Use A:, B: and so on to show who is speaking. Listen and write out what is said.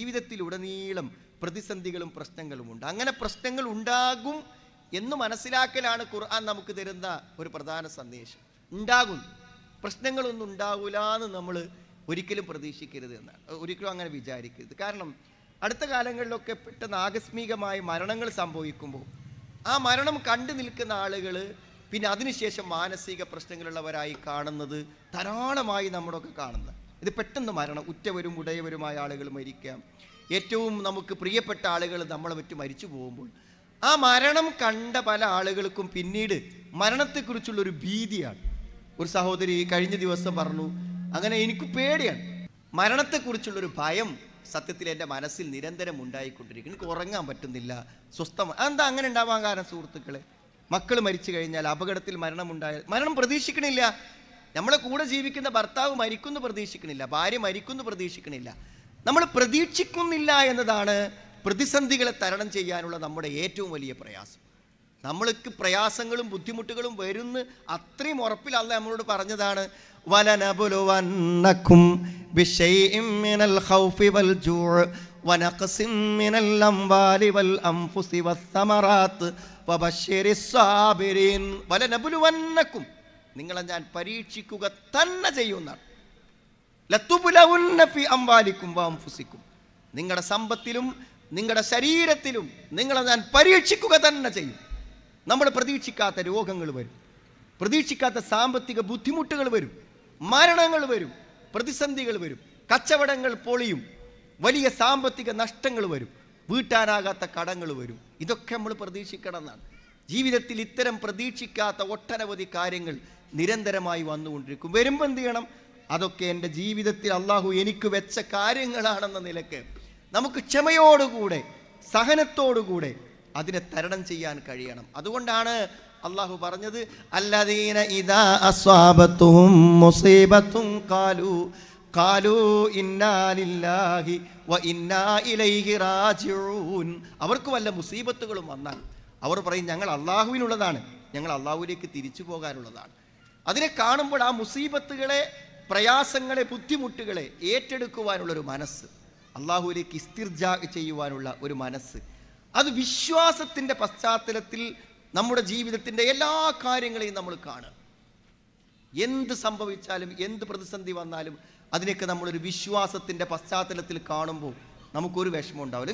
A: ജീവിതത്തിലുടനീളം പ്രതിസന്ധികളും പ്രശ്നങ്ങളുമുണ്ട് അങ്ങനെ പ്രശ്നങ്ങൾ ഉണ്ടാകും എന്ന് മനസ്സിലാക്കലാണ് ഖുർആൻ നമുക്ക് തരുന്ന ഒരു പ്രധാന സന്ദേശം ഉണ്ടാകും പ്രശ്നങ്ങളൊന്നും ഉണ്ടാവില്ല എന്ന് നമ്മൾ ഒരിക്കലും പ്രതീക്ഷിക്കരുത് എന്നാണ് ഒരിക്കലും അങ്ങനെ വിചാരിക്കരുത് കാരണം അടുത്ത കാലങ്ങളിലൊക്കെ പെട്ടെന്ന് ആകസ്മികമായ മരണങ്ങൾ സംഭവിക്കുമ്പോൾ ആ മരണം കണ്ടു നിൽക്കുന്ന ആളുകൾ പിന്നെ അതിനുശേഷം മാനസിക പ്രശ്നങ്ങളുള്ളവരായി കാണുന്നത് ധാരാളമായി നമ്മളൊക്കെ കാണുന്നത് ഇത് പെട്ടെന്ന് മരണം ഉറ്റവരും ഉടയവരുമായ ആളുകൾ മരിക്കാം ഏറ്റവും നമുക്ക് പ്രിയപ്പെട്ട ആളുകൾ നമ്മളെ പറ്റി മരിച്ചു പോകുമ്പോൾ ആ മരണം കണ്ട പല ആളുകൾക്കും പിന്നീട് മരണത്തെക്കുറിച്ചുള്ള ഒരു ഭീതിയാണ് ഒരു സഹോദരി കഴിഞ്ഞ ദിവസം പറഞ്ഞു അങ്ങനെ എനിക്ക് പേടിയാണ് മരണത്തെക്കുറിച്ചുള്ളൊരു ഭയം സത്യത്തിൽ എൻ്റെ മനസ്സിൽ നിരന്തരം ഉണ്ടായിക്കൊണ്ടിരിക്കുന്നു എനിക്ക് ഉറങ്ങാൻ പറ്റുന്നില്ല സ്വസ്ഥം എന്താ അങ്ങനെ ഉണ്ടാവാൻ കാരണം സുഹൃത്തുക്കളെ മക്കൾ മരിച്ചു കഴിഞ്ഞാൽ അപകടത്തിൽ മരണമുണ്ടായാൽ മരണം പ്രതീക്ഷിക്കണില്ല നമ്മളെ കൂടെ ജീവിക്കുന്ന ഭർത്താവ് മരിക്കുന്നു പ്രതീക്ഷിക്കണില്ല ഭാര്യ മരിക്കുന്നു പ്രതീക്ഷിക്കണില്ല നമ്മൾ പ്രതീക്ഷിക്കുന്നില്ല എന്നതാണ് പ്രതിസന്ധികളെ തരണം ചെയ്യാനുള്ള നമ്മുടെ ഏറ്റവും വലിയ പ്രയാസം നമ്മൾക്ക് പ്രയാസങ്ങളും ബുദ്ധിമുട്ടുകളും വരുന്ന അത്രയും ഉറപ്പിലല്ല നമ്മളോട് പറഞ്ഞതാണ് മിനൽ ഖൗഫി വൽ മിനൽ അംവാലി വൽ വസ്സമറാത്ത് വലനബുലുവന്നക്കും നിങ്ങളെ ഞാൻ പരീക്ഷിക്കുക തന്നെ ചെയ്യുന്നതാണ് ലത്തുപുലവുന്നഫി അംവാലിക്കും വാംഫുസിക്കും നിങ്ങളുടെ സമ്പത്തിലും നിങ്ങളുടെ ശരീരത്തിലും നിങ്ങളെ ഞാൻ പരീക്ഷിക്കുക തന്നെ ചെയ്യും നമ്മൾ പ്രതീക്ഷിക്കാത്ത രോഗങ്ങൾ വരും പ്രതീക്ഷിക്കാത്ത സാമ്പത്തിക ബുദ്ധിമുട്ടുകൾ വരും മരണങ്ങൾ വരും പ്രതിസന്ധികൾ വരും കച്ചവടങ്ങൾ പൊളിയും വലിയ സാമ്പത്തിക നഷ്ടങ്ങൾ വരും വീട്ടാനാകാത്ത കടങ്ങൾ വരും ഇതൊക്കെ നമ്മൾ പ്രതീക്ഷിക്കണം എന്നാണ് ജീവിതത്തിൽ ഇത്തരം പ്രതീക്ഷിക്കാത്ത ഒട്ടനവധി കാര്യങ്ങൾ നിരന്തരമായി വന്നുകൊണ്ടിരിക്കും വരുമ്പോൾ എന്ത് ചെയ്യണം അതൊക്കെ എൻ്റെ ജീവിതത്തിൽ അള്ളാഹു എനിക്ക് വെച്ച കാര്യങ്ങളാണെന്ന നിലക്ക് നമുക്ക് ക്ഷമയോടുകൂടെ സഹനത്തോടുകൂടെ അതിനെ തരണം ചെയ്യാൻ കഴിയണം അതുകൊണ്ടാണ് അള്ളാഹു പറഞ്ഞത് അല്ലദീന ഇദാ അസ്വാബത്തും മുസീബത്തും കാലു കാലു ഇന്നാലില്ലാഹി വ ഇന്നാ ഇലൈഹി റാജിഊൻ അവർക്ക് വല്ല മുസീബത്തുകളും വന്നാൽ അവർ പറയും ഞങ്ങൾ അള്ളാഹുവിനുള്ളതാണ് ഞങ്ങൾ അള്ളാഹുവിലേക്ക് തിരിച്ചു പോകാനുള്ളതാണ് അതിനെ കാണുമ്പോൾ ആ മുസീബത്തുകളെ പ്രയാസങ്ങളെ ബുദ്ധിമുട്ടുകളെ ഏറ്റെടുക്കുവാനുള്ള ഒരു മനസ്സ് അള്ളാഹുവിലേക്ക് ഇസ്തിർജ ചെയ്യുവാനുള്ള ഒരു മനസ്സ് അത് വിശ്വാസത്തിൻ്റെ പശ്ചാത്തലത്തിൽ നമ്മുടെ ജീവിതത്തിൻ്റെ എല്ലാ കാര്യങ്ങളെയും നമ്മൾ കാണുക എന്ത് സംഭവിച്ചാലും എന്ത് പ്രതിസന്ധി വന്നാലും അതിനൊക്കെ നമ്മളൊരു വിശ്വാസത്തിൻ്റെ പശ്ചാത്തലത്തിൽ കാണുമ്പോൾ നമുക്കൊരു വിഷമം ഉണ്ടാവില്ല